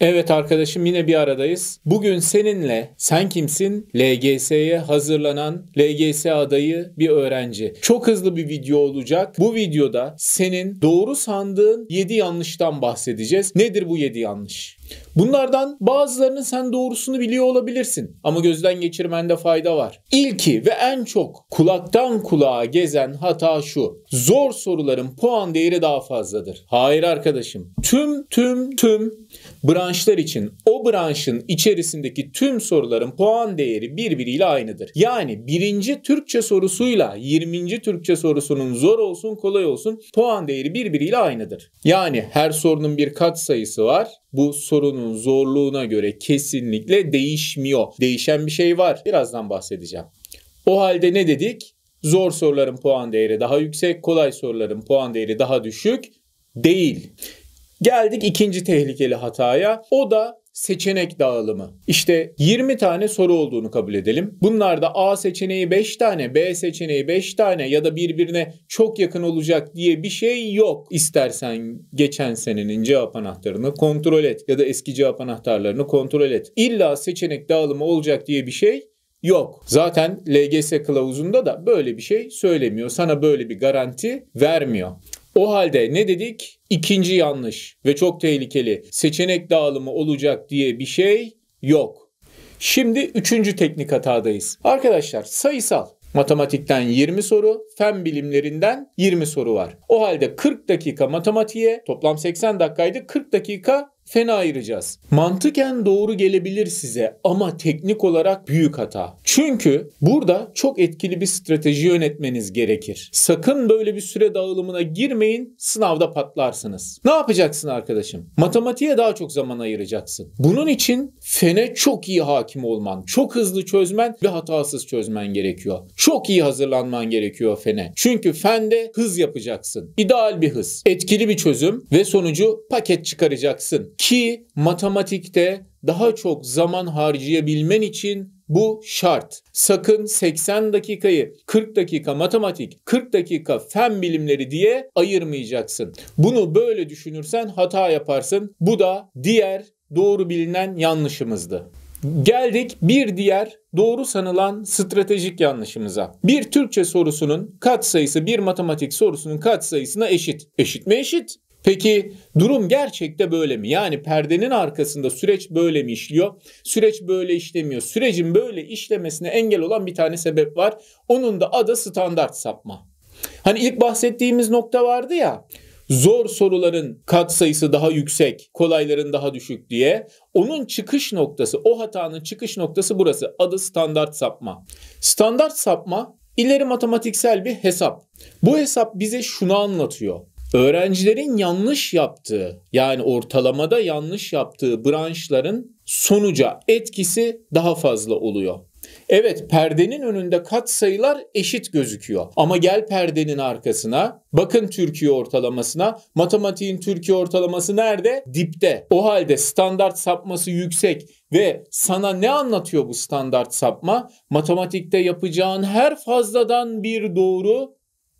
Evet arkadaşım yine bir aradayız. Bugün seninle sen kimsin? LGS'ye hazırlanan LGS adayı bir öğrenci. Çok hızlı bir video olacak. Bu videoda senin doğru sandığın 7 yanlıştan bahsedeceğiz. Nedir bu 7 yanlış? Bunlardan bazılarının sen doğrusunu biliyor olabilirsin ama gözden geçirmende fayda var. İlki ve en çok kulaktan kulağa gezen hata şu. Zor soruların puan değeri daha fazladır. Hayır arkadaşım. Tüm tüm tüm branşlar için o branşın içerisindeki tüm soruların puan değeri birbiriyle aynıdır. Yani birinci Türkçe sorusuyla 20. Türkçe sorusunun zor olsun kolay olsun puan değeri birbiriyle aynıdır. Yani her sorunun bir kat sayısı var bu sorunun zorluğuna göre kesinlikle değişmiyor. Değişen bir şey var. Birazdan bahsedeceğim. O halde ne dedik? Zor soruların puan değeri daha yüksek, kolay soruların puan değeri daha düşük değil. Geldik ikinci tehlikeli hataya. O da seçenek dağılımı. İşte 20 tane soru olduğunu kabul edelim. Bunlarda A seçeneği 5 tane, B seçeneği 5 tane ya da birbirine çok yakın olacak diye bir şey yok. İstersen geçen senenin cevap anahtarını kontrol et ya da eski cevap anahtarlarını kontrol et. İlla seçenek dağılımı olacak diye bir şey yok. Zaten LGS kılavuzunda da böyle bir şey söylemiyor. Sana böyle bir garanti vermiyor. O halde ne dedik? İkinci yanlış ve çok tehlikeli. Seçenek dağılımı olacak diye bir şey yok. Şimdi üçüncü teknik hatadayız. Arkadaşlar sayısal. Matematikten 20 soru, fen bilimlerinden 20 soru var. O halde 40 dakika matematiğe, toplam 80 dakikaydı 40 dakika fena ayıracağız. Mantıken doğru gelebilir size ama teknik olarak büyük hata. Çünkü burada çok etkili bir strateji yönetmeniz gerekir. Sakın böyle bir süre dağılımına girmeyin, sınavda patlarsınız. Ne yapacaksın arkadaşım? Matematiğe daha çok zaman ayıracaksın. Bunun için fene çok iyi hakim olman, çok hızlı çözmen ve hatasız çözmen gerekiyor. Çok iyi hazırlanman gerekiyor fene. Çünkü fende hız yapacaksın. İdeal bir hız, etkili bir çözüm ve sonucu paket çıkaracaksın. Ki matematikte daha çok zaman harcayabilmen için bu şart. Sakın 80 dakikayı 40 dakika matematik, 40 dakika fen bilimleri diye ayırmayacaksın. Bunu böyle düşünürsen hata yaparsın. Bu da diğer doğru bilinen yanlışımızdı. Geldik bir diğer doğru sanılan stratejik yanlışımıza. Bir Türkçe sorusunun katsayısı bir matematik sorusunun katsayısına eşit. Eşit mi eşit? Peki durum gerçekte böyle mi? Yani perdenin arkasında süreç böyle mi işliyor? Süreç böyle işlemiyor. Sürecin böyle işlemesine engel olan bir tane sebep var. Onun da adı standart sapma. Hani ilk bahsettiğimiz nokta vardı ya. Zor soruların kat sayısı daha yüksek, kolayların daha düşük diye. Onun çıkış noktası, o hatanın çıkış noktası burası. Adı standart sapma. Standart sapma ileri matematiksel bir hesap. Bu hesap bize şunu anlatıyor öğrencilerin yanlış yaptığı yani ortalamada yanlış yaptığı branşların sonuca etkisi daha fazla oluyor. Evet perdenin önünde kat sayılar eşit gözüküyor. Ama gel perdenin arkasına bakın Türkiye ortalamasına. Matematiğin Türkiye ortalaması nerede? Dipte. O halde standart sapması yüksek ve sana ne anlatıyor bu standart sapma? Matematikte yapacağın her fazladan bir doğru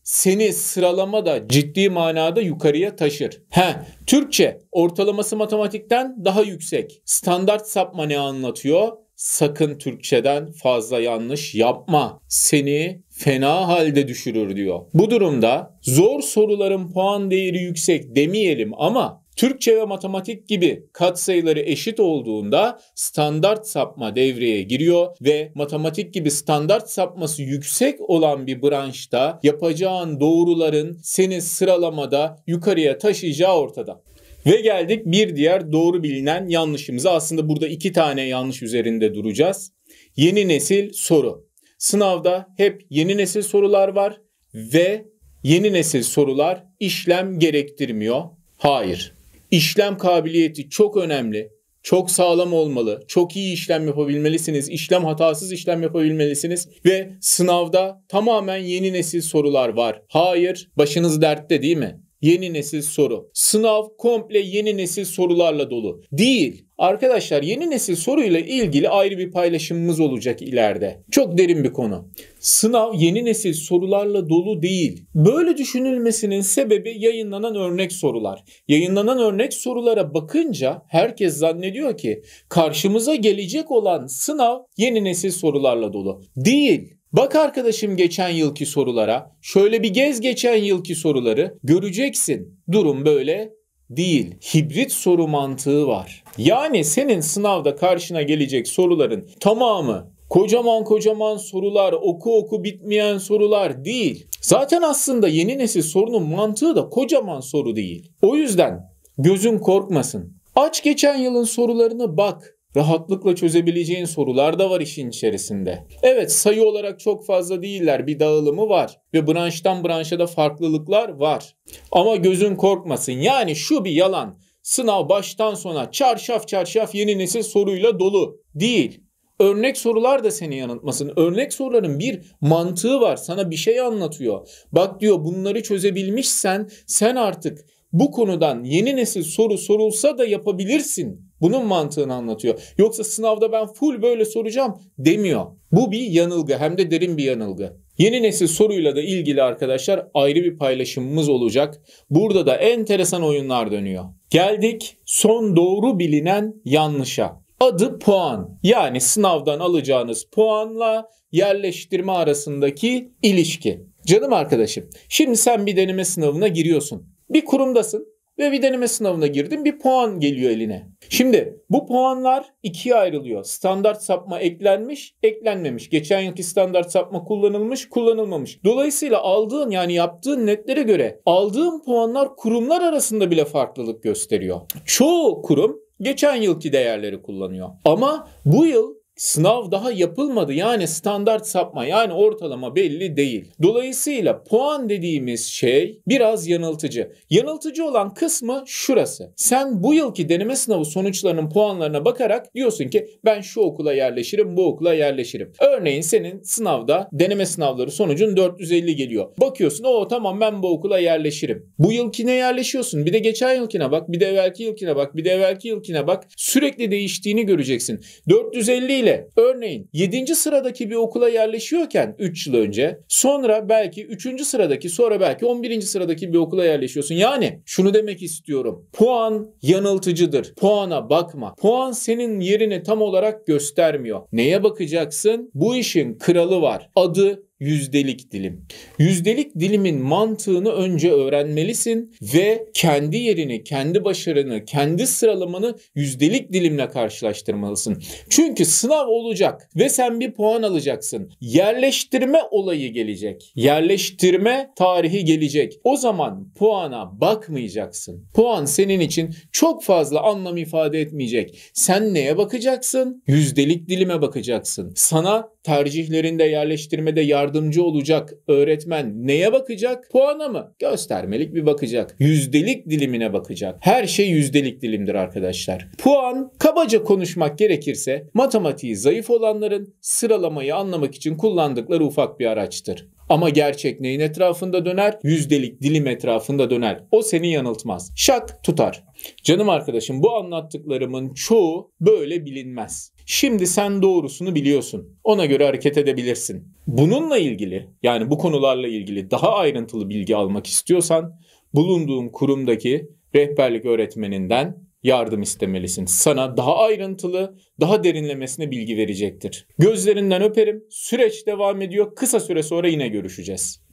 seni sıralama da ciddi manada yukarıya taşır. He, Türkçe ortalaması matematikten daha yüksek. Standart sapma ne anlatıyor? Sakın Türkçeden fazla yanlış yapma. Seni fena halde düşürür diyor. Bu durumda zor soruların puan değeri yüksek demeyelim ama Türkçe ve matematik gibi katsayıları eşit olduğunda standart sapma devreye giriyor ve matematik gibi standart sapması yüksek olan bir branşta yapacağın doğruların seni sıralamada yukarıya taşıyacağı ortada. Ve geldik bir diğer doğru bilinen yanlışımıza. Aslında burada iki tane yanlış üzerinde duracağız. Yeni nesil soru. Sınavda hep yeni nesil sorular var ve yeni nesil sorular işlem gerektirmiyor. Hayır. İşlem kabiliyeti çok önemli. Çok sağlam olmalı. Çok iyi işlem yapabilmelisiniz. İşlem hatasız işlem yapabilmelisiniz. Ve sınavda tamamen yeni nesil sorular var. Hayır, başınız dertte değil mi? yeni nesil soru. Sınav komple yeni nesil sorularla dolu. Değil. Arkadaşlar yeni nesil soruyla ilgili ayrı bir paylaşımımız olacak ileride. Çok derin bir konu. Sınav yeni nesil sorularla dolu değil. Böyle düşünülmesinin sebebi yayınlanan örnek sorular. Yayınlanan örnek sorulara bakınca herkes zannediyor ki karşımıza gelecek olan sınav yeni nesil sorularla dolu. Değil. Bak arkadaşım geçen yılki sorulara. Şöyle bir gez geçen yılki soruları. Göreceksin. Durum böyle değil. Hibrit soru mantığı var. Yani senin sınavda karşına gelecek soruların tamamı kocaman kocaman sorular, oku oku bitmeyen sorular değil. Zaten aslında yeni nesil sorunun mantığı da kocaman soru değil. O yüzden gözün korkmasın. Aç geçen yılın sorularını bak. Rahatlıkla çözebileceğin sorular da var işin içerisinde. Evet sayı olarak çok fazla değiller bir dağılımı var ve branştan branşa da farklılıklar var. Ama gözün korkmasın yani şu bir yalan sınav baştan sona çarşaf çarşaf yeni nesil soruyla dolu değil. Örnek sorular da seni yanıltmasın. Örnek soruların bir mantığı var. Sana bir şey anlatıyor. Bak diyor bunları çözebilmişsen sen artık bu konudan yeni nesil soru sorulsa da yapabilirsin bunun mantığını anlatıyor. Yoksa sınavda ben full böyle soracağım demiyor. Bu bir yanılgı hem de derin bir yanılgı. Yeni nesil soruyla da ilgili arkadaşlar ayrı bir paylaşımımız olacak. Burada da enteresan oyunlar dönüyor. Geldik son doğru bilinen yanlışa. Adı puan. Yani sınavdan alacağınız puanla yerleştirme arasındaki ilişki. Canım arkadaşım, şimdi sen bir deneme sınavına giriyorsun. Bir kurumdasın ve bir deneme sınavına girdin bir puan geliyor eline. Şimdi bu puanlar ikiye ayrılıyor. Standart sapma eklenmiş, eklenmemiş. Geçen yılki standart sapma kullanılmış, kullanılmamış. Dolayısıyla aldığın yani yaptığın netlere göre aldığın puanlar kurumlar arasında bile farklılık gösteriyor. Çoğu kurum geçen yılki değerleri kullanıyor. Ama bu yıl Sınav daha yapılmadı yani standart sapma yani ortalama belli değil. Dolayısıyla puan dediğimiz şey biraz yanıltıcı. Yanıltıcı olan kısmı şurası. Sen bu yılki deneme sınavı sonuçlarının puanlarına bakarak diyorsun ki ben şu okula yerleşirim bu okula yerleşirim. Örneğin senin sınavda deneme sınavları sonucun 450 geliyor. Bakıyorsun o tamam ben bu okula yerleşirim. Bu yılkine yerleşiyorsun bir de geçen yılkine bak bir de evvelki yılkine bak bir de evvelki yılkine bak sürekli değiştiğini göreceksin. 450 ile ile örneğin 7. sıradaki bir okula yerleşiyorken 3 yıl önce sonra belki 3. sıradaki sonra belki 11. sıradaki bir okula yerleşiyorsun. Yani şunu demek istiyorum. Puan yanıltıcıdır. Puana bakma. Puan senin yerini tam olarak göstermiyor. Neye bakacaksın? Bu işin kralı var. Adı, yüzdelik dilim. Yüzdelik dilimin mantığını önce öğrenmelisin ve kendi yerini, kendi başarını, kendi sıralamanı yüzdelik dilimle karşılaştırmalısın. Çünkü sınav olacak ve sen bir puan alacaksın. Yerleştirme olayı gelecek. Yerleştirme tarihi gelecek. O zaman puana bakmayacaksın. Puan senin için çok fazla anlam ifade etmeyecek. Sen neye bakacaksın? Yüzdelik dilime bakacaksın. Sana tercihlerinde yerleştirmede yardımcı olacak öğretmen neye bakacak? Puana mı? Göstermelik bir bakacak. Yüzdelik dilimine bakacak. Her şey yüzdelik dilimdir arkadaşlar. Puan kabaca konuşmak gerekirse matematiği zayıf olanların sıralamayı anlamak için kullandıkları ufak bir araçtır. Ama gerçek neyin etrafında döner? Yüzdelik dilim etrafında döner. O seni yanıltmaz. Şak tutar. Canım arkadaşım bu anlattıklarımın çoğu böyle bilinmez. Şimdi sen doğrusunu biliyorsun. Ona göre hareket edebilirsin. Bununla ilgili yani bu konularla ilgili daha ayrıntılı bilgi almak istiyorsan bulunduğum kurumdaki rehberlik öğretmeninden yardım istemelisin. Sana daha ayrıntılı, daha derinlemesine bilgi verecektir. Gözlerinden öperim. Süreç devam ediyor. Kısa süre sonra yine görüşeceğiz.